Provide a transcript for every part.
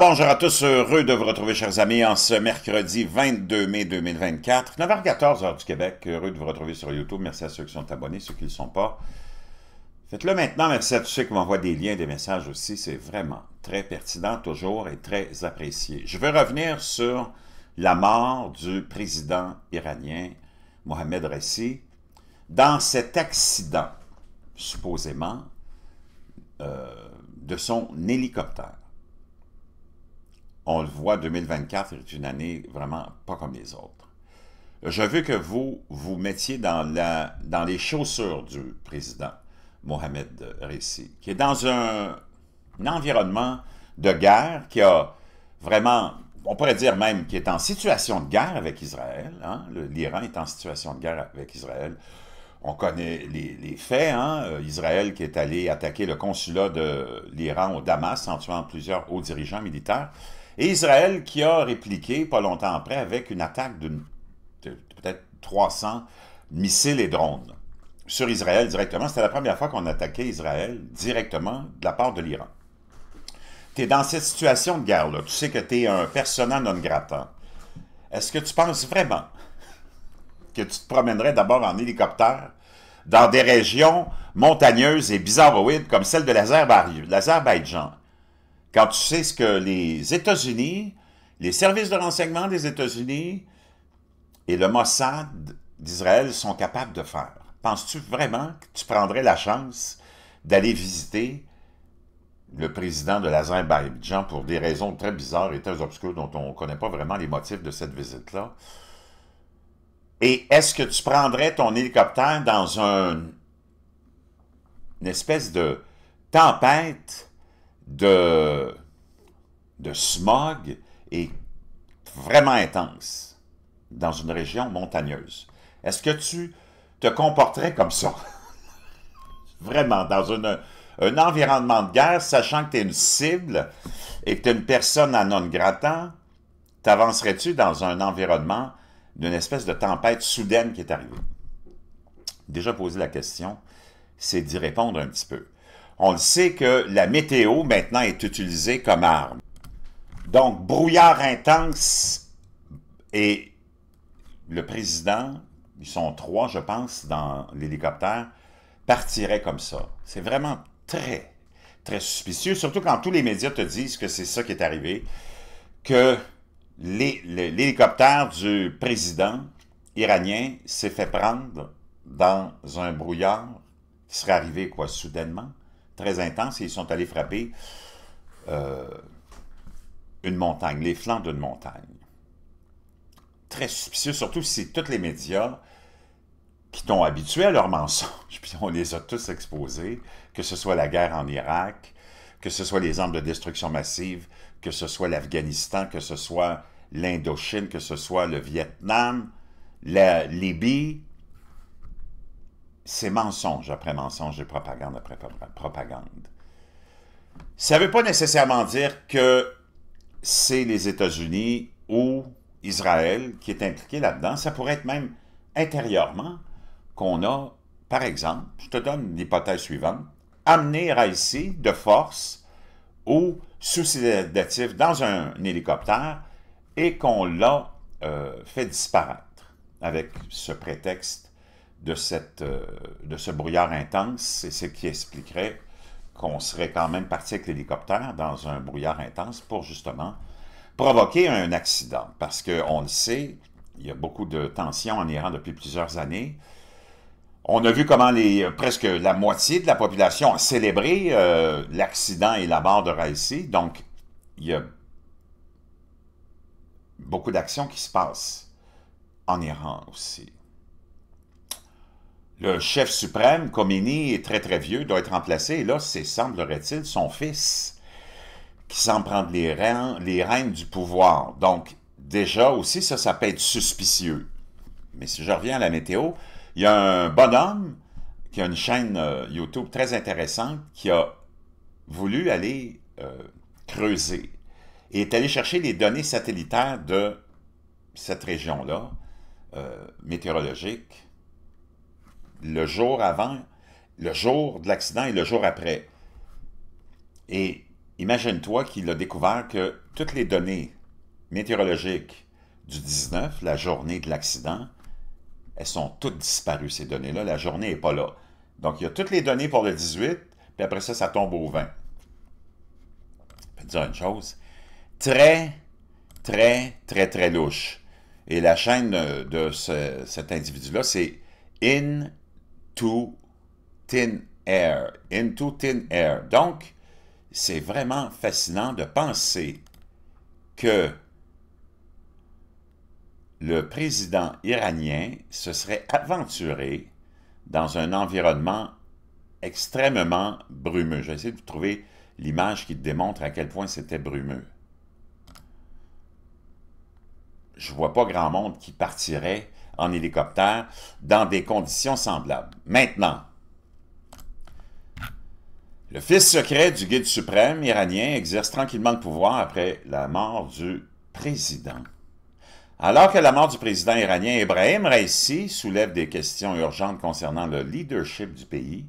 bonjour à tous, heureux de vous retrouver, chers amis, en ce mercredi 22 mai 2024, 9h14, heure du Québec. Heureux de vous retrouver sur YouTube. Merci à ceux qui sont abonnés, ceux qui ne le sont pas. Faites-le maintenant. Merci à tous ceux qui m'envoient des liens, des messages aussi. C'est vraiment très pertinent toujours et très apprécié. Je veux revenir sur la mort du président iranien Mohamed Ressi, dans cet accident, supposément, euh, de son hélicoptère on le voit, 2024 est une année vraiment pas comme les autres. Je veux que vous vous mettiez dans, la, dans les chaussures du président Mohamed Reissi, qui est dans un, environnement de guerre qui a vraiment, on pourrait dire même qui est en situation de guerre avec Israël. Hein. L'Iran est en situation de guerre avec Israël. On connaît les, faits. Hein. Euh, Israël qui est allé attaquer le consulat de l'Iran au Damas en tuant plusieurs hauts dirigeants militaires. Et Israël qui a répliqué pas longtemps après avec une attaque de, peut-être 300 missiles et drones sur Israël directement. C'était la première fois qu'on attaquait Israël directement de la part de l'Iran. Tu es dans cette situation de guerre-là. Tu sais que tu es un persona non grata. Est-ce que tu penses vraiment que tu te promènerais d'abord en hélicoptère dans des régions montagneuses et bizarroïdes comme celle de l'Azerbaïdjan, quand tu sais ce que les États-Unis, les services de renseignement des États-Unis et le Mossad d'Israël sont capables de faire. Penses-tu vraiment que tu prendrais la chance d'aller visiter le président de l'Azerbaïdjan pour des raisons très bizarres et très obscures dont on ne connaît pas vraiment les motifs de cette visite-là? Et est-ce que tu prendrais ton hélicoptère dans une espèce de tempête de, de smog est vraiment intense dans une région montagneuse. Est-ce que tu te comporterais comme ça? vraiment, dans une, un environnement de guerre, sachant que tu es une cible et que tu es une personne à non grattant, t'avancerais-tu dans un environnement d'une espèce de tempête soudaine qui est arrivée? Déjà posé la question, c'est d'y répondre un petit peu. On le sait que la météo maintenant est utilisée comme arme. Donc, brouillard intense et le président, ils sont trois, je pense, dans l'hélicoptère, partirait comme ça. C'est vraiment très, très suspicieux, surtout quand tous les médias te disent que c'est ça qui est arrivé, que l'hélicoptère du président iranien s'est fait prendre dans un brouillard qui serait arrivé, quoi, soudainement très intense et ils sont allés frapper euh, une montagne, les flancs d'une montagne. Très suspicieux, surtout si tous les médias qui t'ont habitué à leurs mensonges, puis on les a tous exposés, que ce soit la guerre en Irak, que ce soit les armes de destruction massive, que ce soit l'Afghanistan, que ce soit l'Indochine, que ce soit le Vietnam, la Libye, c'est mensonge après mensonge et propagande après propagande. Ça ne veut pas nécessairement dire que c'est les États-Unis ou Israël qui est impliqué là-dedans. Ça pourrait être même intérieurement qu'on a, par exemple, je te donne l'hypothèse suivante, amener ici de force ou sous sédatif dans un, hélicoptère et qu'on l'a euh, fait disparaître avec ce prétexte de, cette, euh, de ce brouillard intense, c'est ce qui expliquerait qu'on serait quand même parti avec l'hélicoptère dans un brouillard intense pour justement provoquer un accident. Parce qu'on le sait, il y a beaucoup de tensions en Iran depuis plusieurs années. On a vu comment presque la moitié de la population a célébré euh, l'accident et la mort de Raisi. Donc, il y a beaucoup d'actions qui se passent en Iran aussi. Le chef suprême, Khomeini, est très très vieux, doit être remplacé. Et là, c'est, semblerait-il, son fils qui s'en prendre les rênes, les du pouvoir. Donc, déjà aussi, ça, ça peut être suspicieux. Mais si je reviens à la météo, il y a un bonhomme qui a une chaîne euh, YouTube très intéressante qui a voulu aller euh, creuser et est allé chercher les données satellitaires de cette région-là, euh, météorologique, le jour avant, le jour de l'accident et le jour après. Et imagine-toi qu'il a découvert que toutes les données météorologiques du 19, la journée de l'accident, elles sont toutes disparues, ces données-là. La journée n'est pas là. Donc, il y a toutes les données pour le 18, puis après ça, ça tombe au 20. Je vais dire une chose. Très, très, très, très louche. Et la chaîne de cet individu-là, c'est In thin air. Into thin air. Donc, c'est vraiment fascinant de penser que le président iranien se serait aventuré dans un environnement extrêmement brumeux. J'essaie de vous trouver l'image qui démontre à quel point c'était brumeux. Je vois pas grand monde qui partirait en hélicoptère dans des conditions semblables. Maintenant, le fils secret du guide suprême iranien exerce tranquillement le pouvoir après la mort du président. Alors que la mort du président iranien Ibrahim Raisi soulève des questions urgentes concernant le leadership du pays,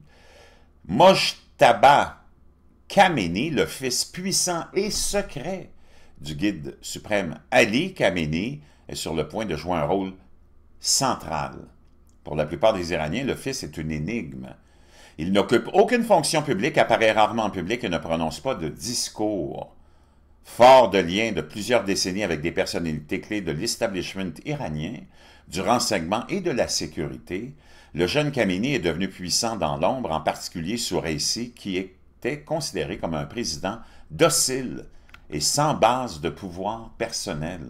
Mojtaba Khamenei, le fils puissant et secret du guide suprême Ali Khamenei, est sur le point de jouer un rôle pour la plupart des Iraniens, le fils est une énigme. Il n'occupe aucune fonction publique, apparaît rarement en public et ne prononce pas de discours. Fort de liens de plusieurs décennies avec des personnalités clés de l'establishment iranien, du renseignement et de la sécurité, le jeune Khamenei est devenu puissant dans l'ombre, en particulier sous Raisi, qui était considéré comme un président docile et sans base de pouvoir personnel.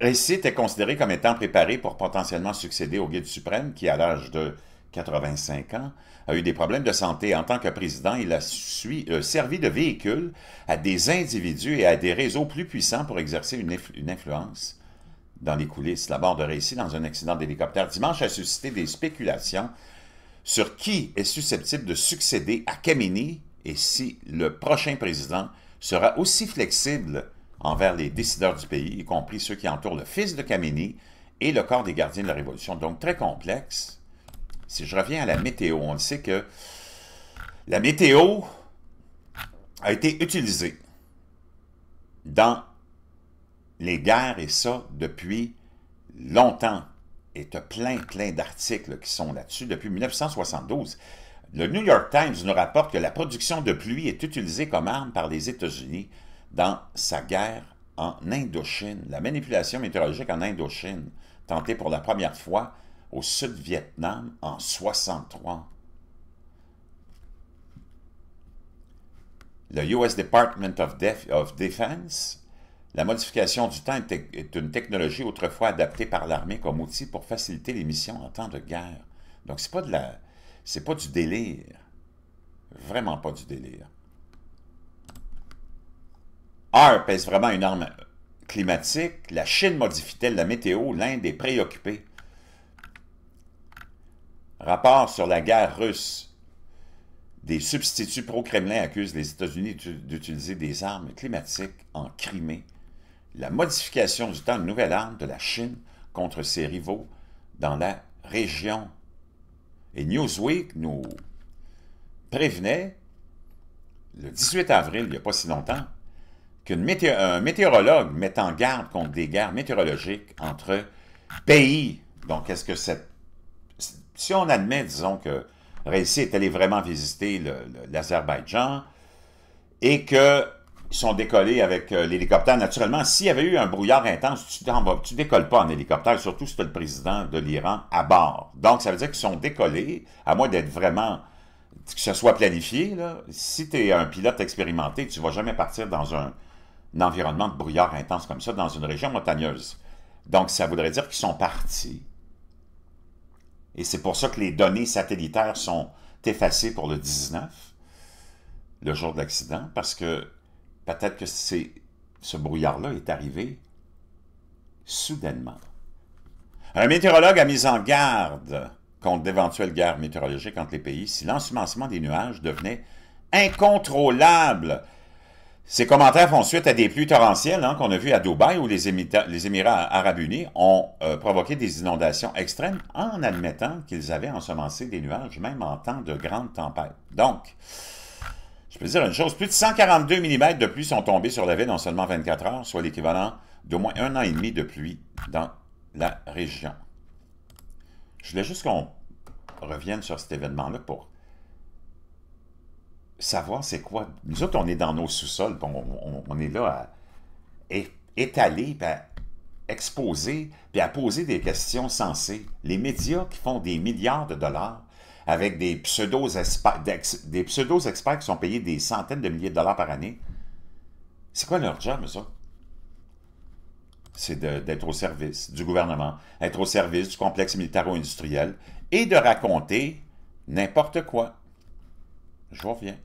Récit est considéré comme étant préparé pour potentiellement succéder au guide suprême qui, à l'âge de 85 ans, a eu des problèmes de santé. En tant que président, il a euh, servi de véhicule à des individus et à des réseaux plus puissants pour exercer une, influence dans les coulisses. La mort de Récit, dans un accident d'hélicoptère dimanche a suscité des spéculations sur qui est susceptible de succéder à Kamini et si le prochain président sera aussi flexible envers les décideurs du pays, y compris ceux qui entourent le fils de Kameni et le corps des gardiens de la Révolution. Donc, très complexe. Si je reviens à la météo, on sait que la météo a été utilisée dans les guerres, et ça depuis longtemps. Et y a plein, plein d'articles qui sont là-dessus depuis 1972. Le New York Times nous rapporte que la production de pluie est utilisée comme arme par les États-Unis dans sa guerre en Indochine, la manipulation météorologique en Indochine, tentée pour la première fois au Sud-Vietnam en 63. Le US Department of, Defense, la modification du temps est, une technologie autrefois adaptée par l'armée comme outil pour faciliter les missions en temps de guerre. Donc, ce n'est pas, de la, pas du délire. Vraiment pas du délire pèse vraiment une arme climatique. La Chine modifie-t-elle la météo? L'Inde est préoccupée. Rapport sur la guerre russe. Des substituts pro-Kremlin accusent les États-Unis d'utiliser des armes climatiques en Crimée. La modification du temps de nouvelle arme de la Chine contre ses rivaux dans la région. Et Newsweek nous prévenait le 18 avril, il n'y a pas si longtemps, qu'un météorologue met en garde contre des guerres météorologiques entre pays. Donc, est-ce que cette... Si on admet, disons, que Raisi est allé vraiment visiter l'Azerbaïdjan et qu'ils sont décollés avec euh, l'hélicoptère. Naturellement, s'il y avait eu un brouillard intense, tu ne décolles pas en hélicoptère, surtout si tu le président de l'Iran à bord. Donc, ça veut dire qu'ils sont décollés, à moins d'être vraiment que ce soit planifié, si tu es un pilote expérimenté, tu ne vas jamais partir dans un, environnement de brouillard intense comme ça dans une région montagneuse. Donc, ça voudrait dire qu'ils sont partis. Et c'est pour ça que les données satellitaires sont effacées pour le 19, le jour de l'accident, parce que peut-être que c'est, ce brouillard-là est arrivé soudainement. Un météorologue a mis en garde contre d'éventuelles guerres météorologiques entre les pays si l'ensemencement des nuages devenait incontrôlable ces commentaires font suite à des pluies torrentielles hein, qu'on a vues à Dubaï où les, Émirats arabes unis ont euh, provoqué des inondations extrêmes en admettant qu'ils avaient ensemencé des nuages même en temps de grandes tempêtes. Donc, je peux dire une chose, plus de 142 mm de pluie sont tombés sur la ville en seulement 24 heures, soit l'équivalent d'au moins un an et demi de pluie dans la région. Je voulais juste qu'on revienne sur cet événement-là pour savoir c'est quoi. Nous autres, on est dans nos sous-sols, on, est là à étaler, puis à exposer, puis à poser des questions sensées. Les médias qui font des milliards de dollars avec des pseudo-experts des pseudo experts qui sont payés des centaines de milliers de dollars par année, c'est quoi leur job, ça? C'est d'être au service du gouvernement, être au service du complexe militaro-industriel et de raconter n'importe quoi. Je reviens.